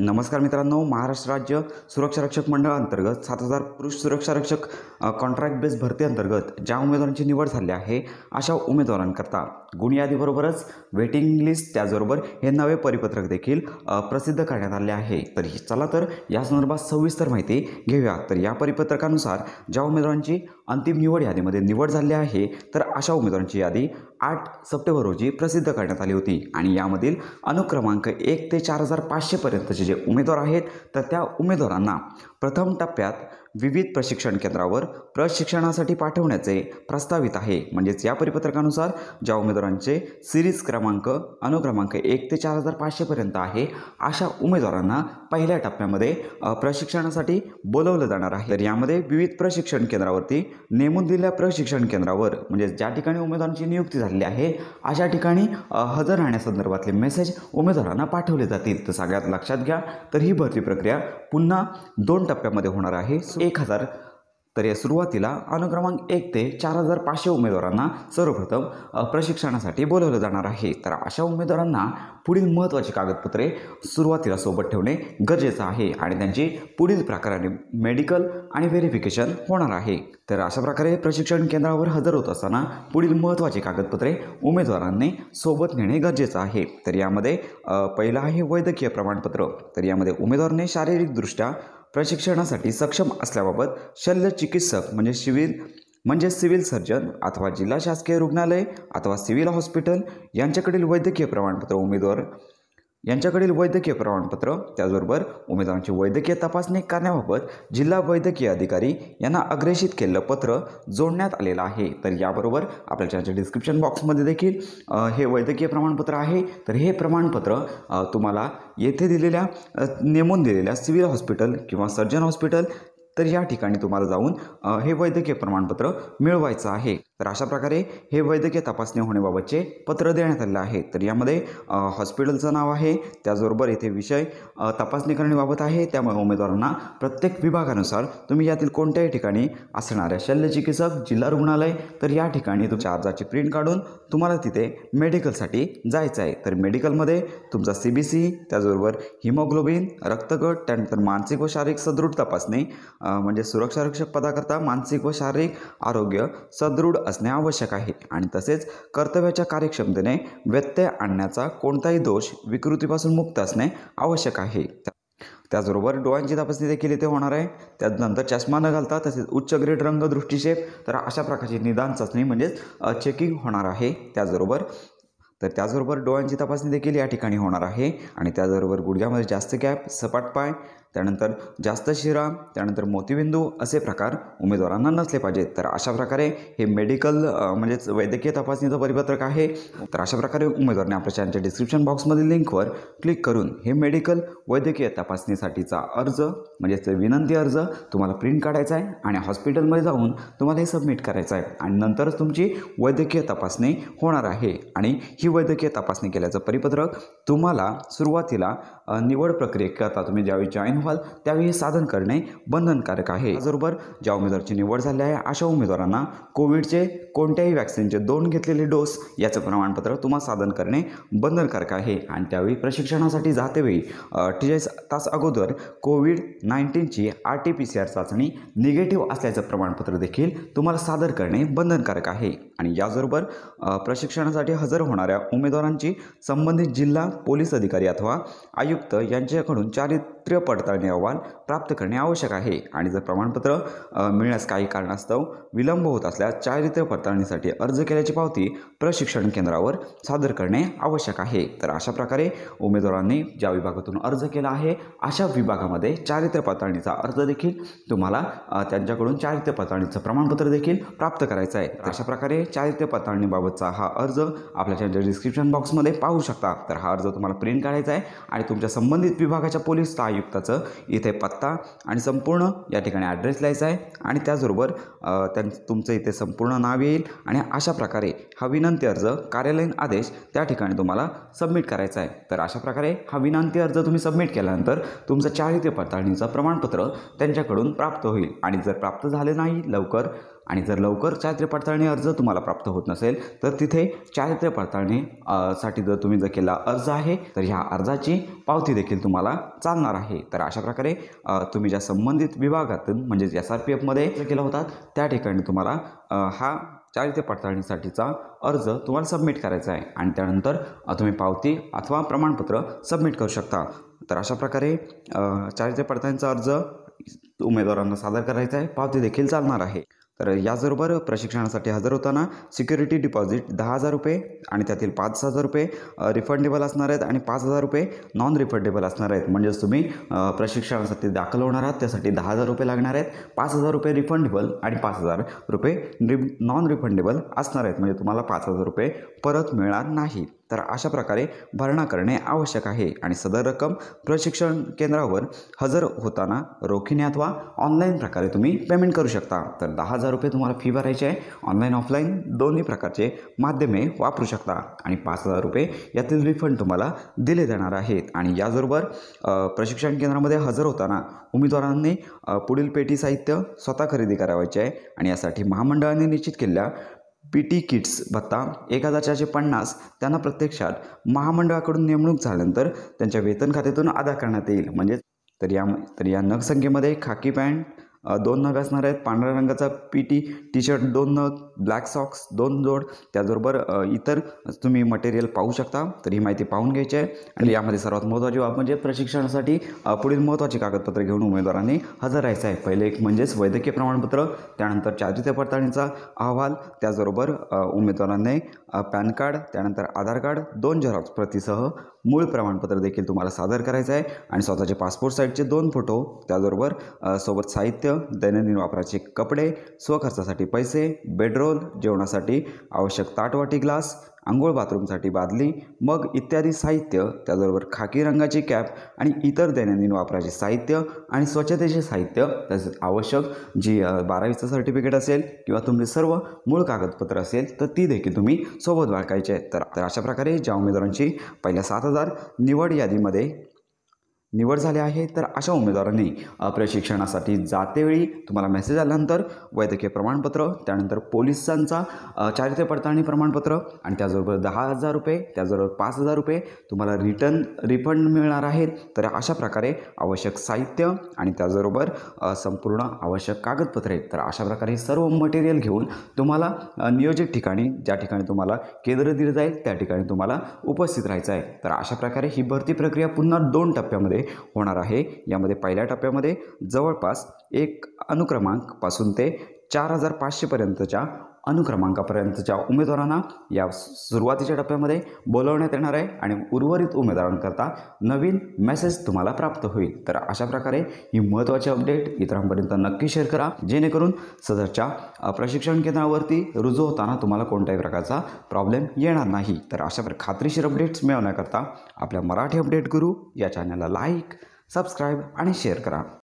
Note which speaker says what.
Speaker 1: नमस्कार मित्रांनो महाराष्ट्र राज्य सुरक्षा रक्षक मंडळाअंतर्गत सात हजार पुरुष सुरक्षा रक्षक कॉन्ट्रॅक्ट बेस भरती अंतर्गत ज्या उमेदवारांची निवड झाली आहे अशा उमेदवारांकरता गुण यादीबरोबरच वेटिंग लिस्ट त्याचबरोबर हे नवे परिपत्रक देखील प्रसिद्ध करण्यात आले आहे तर चला तर या संदर्भात सविस्तर माहिती घेऊया तर या परिपत्रकानुसार ज्या उमेदवारांची अंतिम निवड यादीमध्ये निवड झाली आहे तर अशा उमेदवारांची यादी आठ सप्टेंबर रोजी प्रसिद्ध करण्यात आली होती आणि यामधील अनुक्रमांक एक ते चार हजार पाचशेपर्यंतचे जे उमेदवार आहेत तर त्या उमेदवारांना प्रथम टप्प्यात विविध प्रशिक्षण केंद्रावर प्रशिक्षणासाठी पाठवण्याचे प्रस्तावित आहे म्हणजेच या परिपत्रकानुसार ज्या उमेदवारांचे सिरीज क्रमांक अनुक्रमांक एक ते चार हजार पाचशेपर्यंत आहे अशा उमेदवारांना पहिल्या टप्प्यामध्ये प्रशिक्षणासाठी बोलवलं जाणार आहे तर यामध्ये विविध प्रशिक्षण केंद्रावरती नेमून दिलेल्या प्रशिक्षण केंद्रावर म्हणजेच ज्या ठिकाणी उमेदवारांची नियुक्ती झालेली आहे अशा ठिकाणी हजर राहण्यासंदर्भातले मेसेज उमेदवारांना पाठवले जातील तर सगळ्यात लक्षात घ्या तर ही भरती प्रक्रिया पुन्हा दोन टप्प्यामध्ये होणार आहे एक हजार तर या सुरुवातीला अनुक्रमांक एक ते चार हजार पाचशे उमेदवारांना सर्वप्रथम प्रशिक्षणासाठी बोलवलं जाणार आहे तर अशा उमेदवारांना पुढील महत्त्वाची कागदपत्रे सुरुवातीला सोबत ठेवणे गरजेचं आहे आणि त्यांची पुढील प्रकाराने मेडिकल आणि व्हेरिफिकेशन होणार आहे तर अशा प्रकारे प्रशिक्षण केंद्रावर हजर होत असताना पुढील महत्त्वाची कागदपत्रे उमेदवारांनी सोबत नेणे गरजेचं आहे तर यामध्ये पहिलं आहे वैद्यकीय प्रमाणपत्र तर यामध्ये उमेदवारने शारीरिकदृष्ट्या प्रशिक्षणासाठी सक्षम असल्याबाबत शल्य चिकित्सक म्हणजे शिविर म्हणजे सिव्हिल सर्जन अथवा जिल्हा शासकीय रुग्णालय अथवा सिव्हिल हॉस्पिटल यांच्याकडील वैद्यकीय प्रमाणपत्र उमेदवार यांच्याकडील वैद्यकीय प्रमाणपत्र त्याचबरोबर उमेदवारांची वैद्यकीय तपासणी करण्याबाबत जिल्हा वैद्यकीय अधिकारी यांना अग्रेषित केलेलं पत्र जोडण्यात आलेलं आहे तर याबरोबर आपल्या चॅनलच्या डिस्क्रिप्शन बॉक्समध्ये देखील हे वैद्यकीय प्रमाणपत्र आहे तर हे प्रमाणपत्र तुम्हाला येथे दिलेल्या नेमून दिलेल्या सिव्हिल हॉस्पिटल किंवा सर्जन हॉस्पिटल तर या ठिकाणी तुम्हाला जाऊन हे वैद्यकीय प्रमाणपत्र मिळवायचं आहे तर अशा प्रकारे हे वैद्यकीय तपासणी होण्याबाबतचे पत्र देण्यात आले आहे तर यामध्ये हॉस्पिटलचं नाव आहे त्याचबरोबर येथे विषय तपासणी करण्याबाबत आहे त्यामुळे उमेदवारांना प्रत्येक विभागानुसार तुम्ही यातील कोणत्याही ठिकाणी असणाऱ्या शल्यचिकित्सक जिल्हा रुग्णालय तर या ठिकाणी तुमच्या अर्जाची प्रिंट काढून तुम्हाला तिथे मेडिकलसाठी जायचं आहे तर मेडिकलमध्ये तुमचा सी बी सी त्याचबरोबर हिमोग्लोबिन रक्तगट त्यानंतर मानसिक व शारीरिक सदृढ तपासणी म्हणजे सुरक्षारक्षक पदाकरता मानसिक व शारीरिक आरोग्य सदृढ असणे आवश्यक आहे आणि तसेच कर्तव्याच्या कार्यक्षमतेने व्यत्यय आणण्याचा कोणताही दोष विकृतीपासून मुक्त असणे आवश्यक आहे त्याचबरोबर डोळ्यांची तपासणी देखील इथे होणार आहे त्यानंतर चष्मा न घालता तसेच उच्च ग्रेड रंग दृष्टीशेप तर अशा प्रकारची निदान चाचणी म्हणजेच चेकिंग होणार आहे त्याचबरोबर तर त्याचबरोबर डोळ्यांची तपासणी देखील या ठिकाणी होणार आहे आणि त्याचबरोबर गुडघ्यामध्ये जास्त गॅप सपाट पाय त्यानंतर जास्त शिरा त्यानंतर मोतीबिंदू असे प्रकार उमेदवारांना नसले पाहिजेत तर अशा प्रकारे हे मेडिकल म्हणजेच वैद्यकीय तपासणीचं परिपत्रक आहे तर अशा प्रकारे उमेदवारने आपल्या चॅनलच्या डिस्क्रिप्शन बॉक्समधील लिंकवर क्लिक करून हे मेडिकल वैद्यकीय तपासणीसाठीचा अर्ज म्हणजेच विनंती अर्ज तुम्हाला प्रिंट काढायचा आहे आणि हॉस्पिटलमध्ये जाऊन तुम्हाला हे सबमिट करायचं आहे आणि नंतरच तुमची वैद्यकीय तपासणी होणार आहे आणि ही वैद्यकीय तपासणी केल्याचं परिपत्रक तुम्हाला सुरुवातीला निवड करता तुम्ही ज्यावेळी जॉईन व्हाल त्यावेळी साधन करणे बंधनकारक आहे त्याचबरोबर ज्या उमेदवाराची निवड झाली आहे अशा उमेदवारांना कोविडचे कोणत्याही वॅक्सिनचे दोन घेतलेले डोस याचं प्रमाणपत्र तुम्हाला साधन करणे बंधनकारक आहे आणि त्यावेळी प्रशिक्षणासाठी जातेवेळी अठ्ठेचाळीस तास अगोदर कोविड नाईन्टीनची R T P C R चाचणी निगेटिव्ह असल्याचं प्रमाणपत्र देखील तुम्हाला सादर करणे बंधनकारक आहे आणि याचबरोबर प्रशिक्षणासाठी हजर होणाऱ्या उमेदवारांची संबंधित जिल्हा पोलीस अधिकारी अथवा आयुक्त यांच्याकडून चारित्र्य पडताळणी अहवाल प्राप्त करणे आवश्यक आहे आणि जर प्रमाणपत्र मिळण्यास काही कारणास्तव विलंब होत असल्यास चारित्र्य पडताळणीसाठी अर्ज केल्याची पावती प्रशिक्षण केंद्रावर सादर करणे आवश्यक आहे तर अशा प्रकारे उमेदवारांनी ज्या विभागातून अर्ज केला आहे अशा विभागामध्ये चारित्र्य पडताळणीचा अर्ज देखील तुम्हाला त्यांच्याकडून चारित्र्य पडताळणीचं प्रमाणपत्र देखील प्राप्त करायचं आहे अशा प्रकारे चारित्र्य पडताळणीबाबतचा हा अर्ज आपल्या चॅनलच्या डिस्क्रिप्शन बॉक्समध्ये पाहू शकता तर हा अर्ज तुम्हाला प्रिंट काढायचा आहे आणि तुमच्या संबंधित विभागाच्या पोलीस आयुक्ताचं इथे पत्ता आणि संपूर्ण या ठिकाणी ॲड्रेस लिहायचा आहे आणि त्याचबरोबर त्यां तुमचं इथे संपूर्ण नाव येईल आणि अशा प्रकारे हा विनंती अर्ज कार्यालयीन आदेश त्या ठिकाणी तुम्हाला सबमिट करायचा आहे तर अशा प्रकारे हा विनंती अर्ज तुम्ही सबमिट केल्यानंतर तुमचं चारित्र्य पडताळणीचं प्रमाणपत्र त्यांच्याकडून प्राप्त होईल आणि जर प्राप्त झाले नाही लवकर आणि जर लवकर चारित्र्य पडताळणी अर्ज तुम्हाला प्राप्त होत नसेल तर तिथे चारित्र्य पडताळणी साठी जर तुम्ही जर केला अर्ज आहे तर ह्या अर्जाची पावती देखील तुम्हाला चालणार आहे तर अशा प्रकारे तुम्ही ज्या संबंधित विभागातून म्हणजेच एस आर पी एफमध्ये केला होता त्या ठिकाणी तुम्हाला हा चारित्र्य पडताळणीसाठीचा अर्ज तुम्हाला सबमिट करायचा आहे आणि त्यानंतर तुम्ही पावती अथवा प्रमाणपत्र सबमिट करू शकता तर अशा प्रकारे चारित्र्य पडताळणीचा अर्ज उमेदवारांना सादर करायचा आहे पावती देखील चालणार आहे तर याचबरोबर प्रशिक्षणासाठी हजर होताना सिक्युरिटी डिपॉझिट दहा हजार रुपये आणि त्यातील पाच हजार रुपये रिफंडेबल असणार आहेत आणि पाच हजार रुपये नॉन रिफंडेबल असणार आहेत म्हणजेच तुम्ही प्रशिक्षणासाठी दाखल होणार आहात त्यासाठी दहा हजार रुपये लागणार आहेत पाच हजार रुपये रिफंडेबल आणि पाच हजार रुपये रि नॉन रिफंडेबल असणार आहेत म्हणजे तुम्हाला पाच हजार रुपये परत मिळणार नाहीत तर अशा प्रकारे भरणा करणे आवश्यक आहे आणि सदर रक्कम प्रशिक्षण केंद्रावर हजर होताना रोखीने अथवा ऑनलाईन प्रकारे तुम्ही पेमेंट करू शकता तर दहा हजार रुपये तुम्हाला फी भरायची आहे ऑनलाईन ऑफलाईन दोन्ही प्रकारचे माध्यमे वापरू शकता आणि पाच हजार रुपये यातील रिफंड तुम्हाला दिले जाणार आहेत आणि याचबरोबर प्रशिक्षण केंद्रामध्ये हजर होताना उमेदवारांनी पुढील पेटी साहित्य स्वतः खरेदी करावायचे आहे आणि यासाठी महामंडळाने निश्चित केलेल्या पी टी किट्स भत्ता एक हजार चारशे पन्नास त्यांना प्रत्यक्षात महामंडळाकडून नेमणूक झाल्यानंतर त्यांच्या वेतन खात्यातून अदा करण्यात येईल म्हणजे तर या तर या नगसंख्येमध्ये खाकी पॅन्ट दोन नग असणार आहेत पांढऱ्या रंगाचा पी टी टी शर्ट दोन नग ब्लॅक सॉक्स दोन जोड त्याचबरोबर इतर तुम्ही मटेरियल पाहू शकता तर ही माहिती पाहून घ्यायची आहे आणि यामध्ये सर्वात महत्त्वाची बाब म्हणजे प्रशिक्षणासाठी पुढील महत्त्वाची कागदपत्रे घेऊन उमेदवारांनी हजर राहायचं आहे पहिले एक म्हणजेच वैद्यकीय प्रमाणपत्र त्यानंतर चारित्र्य पडताळणीचा अहवाल त्याचबरोबर उमेदवारांनी पॅन कार्ड त्यानंतर आधार कार्ड दोन झेरॉक्स प्रतिसह मूळ प्रमाणपत्र देखील तुम्हाला सादर करायचं आहे आणि स्वतःचे पासपोर्ट साईजचे दोन फोटो त्याचबरोबर सोबत साहित्य दैनंदिन वापराचे कपडे स्वखर्चासाठी पैसे बेडरोल जेवणासाठी आवश्यक ताटवाटी ग्लास आंघोळ बाथरूमसाठी बादली मग इत्यादी साहित्य त्याचबरोबर खाकी रंगाची कॅप आणि इतर दैनंदिन वापराचे साहित्य आणि स्वच्छतेचे साहित्य तसेच आवश्यक जी बारावीचं सर्टिफिकेट असेल किंवा तुमचे सर्व मूळ कागदपत्र असेल तर ती देखील तुम्ही सोबत बाळकायचे आहेत तर अशा प्रकारे ज्या उमेदवारांची पहिल्या सात हजार निवड यादीमध्ये निवड झाली आहे तर अशा उमेदवारांनी प्रशिक्षणासाठी जातेवेळी तुम्हाला मेसेज आल्यानंतर वैद्यकीय प्रमाणपत्र त्यानंतर पोलिसांचा चारित्र्य पडताळणी प्रमाणपत्र आणि त्याचबरोबर दहा हजार रुपये त्याचबरोबर पाच हजार रुपये तुम्हाला रिटर्न रिफंड मिळणार आहे तर अशा प्रकारे आवश्यक साहित्य आणि त्याचबरोबर संपूर्ण आवश्यक कागदपत्रे तर अशा प्रकारे सर्व मटेरियल घेऊन तुम्हाला नियोजित ठिकाणी ज्या ठिकाणी तुम्हाला केंद्र दिलं जाईल त्या ठिकाणी तुम्हाला उपस्थित राहायचं आहे तर अशा प्रकारे ही भरती प्रक्रिया पुन्हा दोन टप्प्यामध्ये होणार आहे यामध्ये पहिल्या टप्प्यामध्ये जवळपास एक अनुक्रमांकपासून ते चार हजार पाचशेपर्यंतच्या अनुक्रमांकापर्यंतच्या उमेदवारांना या सुरुवातीच्या टप्प्यामध्ये बोलवण्यात येणार आहे आणि उर्वरित उमेदवारांकरता नवीन मेसेज तुम्हाला प्राप्त होईल तर अशा प्रकारे ही महत्त्वाची अपडेट इतरांपर्यंत नक्की शेअर करा जेणेकरून सदरच्या प्रशिक्षण केंद्रावरती रुजू होताना तुम्हाला कोणत्याही प्रकारचा प्रॉब्लेम येणार नाही तर अशा प्रकारे खात्रीशीर अपडेट्स मिळवण्याकरता आपल्या मराठी अपडेट गुरु या चॅनलला लाईक सबस्क्राईब आणि शेअर करा